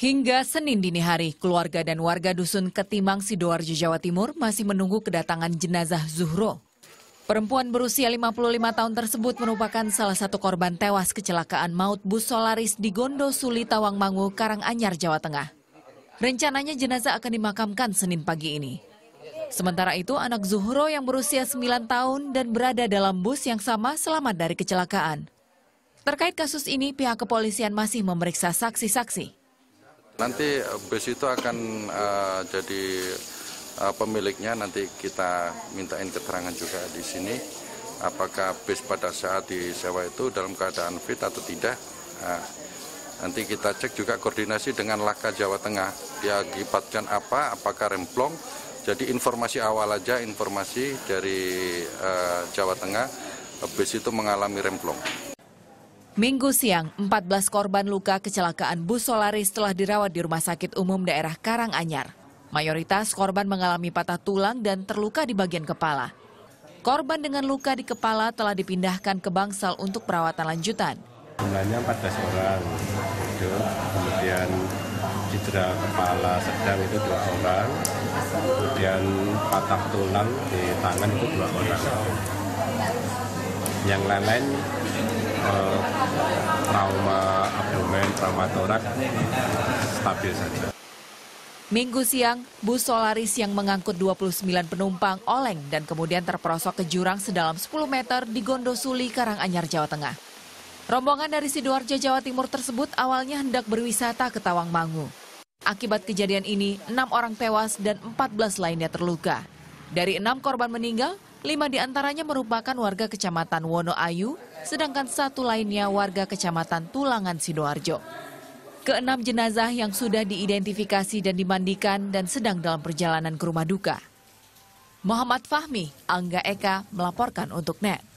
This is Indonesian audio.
Hingga Senin dini hari, keluarga dan warga dusun Ketimang, Sidoarjo, Jawa Timur masih menunggu kedatangan jenazah Zuhro. Perempuan berusia 55 tahun tersebut merupakan salah satu korban tewas kecelakaan maut bus Solaris di Gondo Suli Tawangmangu, Karanganyar, Jawa Tengah. Rencananya jenazah akan dimakamkan Senin pagi ini. Sementara itu, anak Zuhro yang berusia 9 tahun dan berada dalam bus yang sama selamat dari kecelakaan. Terkait kasus ini, pihak kepolisian masih memeriksa saksi-saksi. Nanti eh, bus itu akan uh, jadi uh, pemiliknya nanti kita mintain keterangan juga di sini apakah bus pada saat disewa itu dalam keadaan fit atau tidak. Nah, nanti kita cek juga koordinasi dengan Laka Jawa Tengah. gipatkan apa? Apakah remplong? Jadi informasi awal aja informasi dari uh, Jawa Tengah bus itu mengalami remplong. Minggu siang, 14 korban luka kecelakaan bus Solaris telah dirawat di Rumah Sakit Umum Daerah Karanganyar. Mayoritas korban mengalami patah tulang dan terluka di bagian kepala. Korban dengan luka di kepala telah dipindahkan ke bangsal untuk perawatan lanjutan. Jumlahnya 14 orang, kemudian cedera kepala sedang itu dua orang, kemudian patah tulang di tangan itu dua orang. Yang lain-lain Eh, trauma abdomen, trauma torak stabil saja. Minggu siang, bus Solaris yang mengangkut 29 penumpang oleng dan kemudian terperosok ke jurang sedalam 10 meter di Gondosuli, Karanganyar, Jawa Tengah. Rombongan dari Sidoarjo, Jawa Timur tersebut awalnya hendak berwisata ke Tawangmangu. Akibat kejadian ini, enam orang tewas dan 14 lainnya terluka. Dari enam korban meninggal, Lima di antaranya merupakan warga Kecamatan Wonoayu, sedangkan satu lainnya warga Kecamatan Tulangan Sidoarjo. Keenam jenazah yang sudah diidentifikasi dan dimandikan dan sedang dalam perjalanan ke rumah duka. Muhammad Fahmi, Angga Eka melaporkan untuk NET.